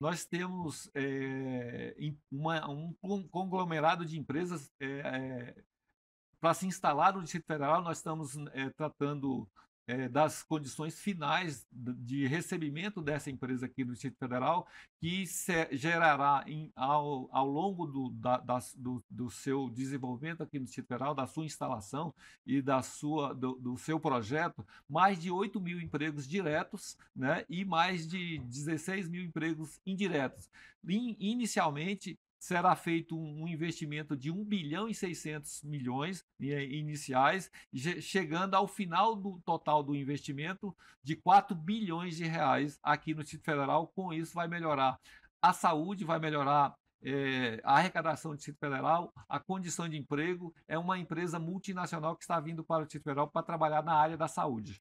nós temos é, uma, um conglomerado de empresas é, eh, é, eh, para se instalar no Distrito Federal. Nós estamos tratando é, das condições finais de recebimento dessa empresa aqui no Distrito Federal, que gerará em, ao, ao longo do, da, do, do, seu desenvolvimento aqui no Distrito Federal, da sua instalação e da sua, do, do seu projeto, mais de 8 mil empregos diretos né, e mais de 16 mil empregos indiretos. In, inicialmente, será feito um investimento de 1 bilhão e 600 milhões eh, iniciais, chegando ao final do total do investimento de 4 bilhões de reais aqui no Distrito Federal. Com isso, vai melhorar a saúde, vai melhorar é, a arrecadação do Distrito Federal, a condição de emprego. É uma empresa multinacional que está vindo para o Distrito Federal para trabalhar na área da saúde.